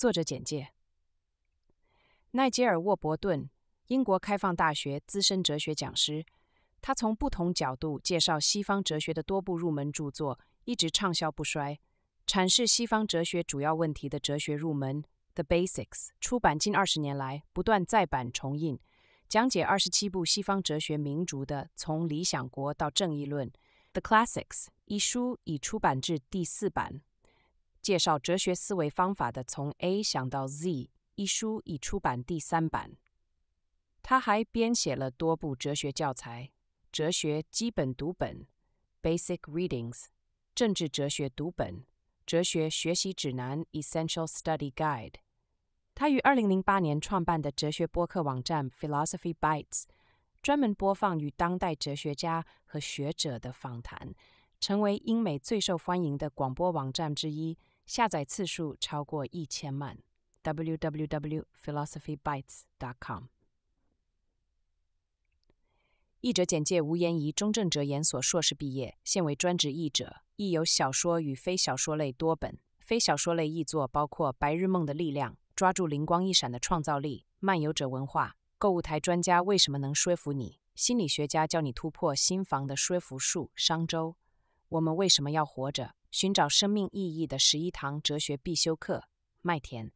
作者简介：奈杰尔·沃伯顿，英国开放大学资深哲学讲师。他从不同角度介绍西方哲学的多部入门著作，一直畅销不衰。阐释西方哲学主要问题的《哲学入门》（The Basics） 出版近二十年来不断再版重印。讲解二十七部西方哲学名著的《从理想国到正义论》（The Classics） 一书已出版至第四版。介绍哲学思维方法的《从 A 想到 Z》一书已出版第三版。他还编写了多部哲学教材，《哲学基本读本》（Basic Readings）、《政治哲学读本》（哲学学习指南 Essential Study Guide）。他于2008年创办的哲学播客网站《Philosophy Bytes》，专门播放与当代哲学家和学者的访谈，成为英美最受欢迎的广播网站之一。下载次数超过一千万。w w w philosophybytes dot com。译者简介：吴言怡，中正哲研所硕士毕业，现为专职译者，译有小说与非小说类多本。非小说类译作包括《白日梦的力量》《抓住灵光一闪的创造力》《漫游者文化》《购物台专家为什么能说服你》《心理学家教你突破心房的说服术》《商周：我们为什么要活着》。寻找生命意义的十一堂哲学必修课，麦田。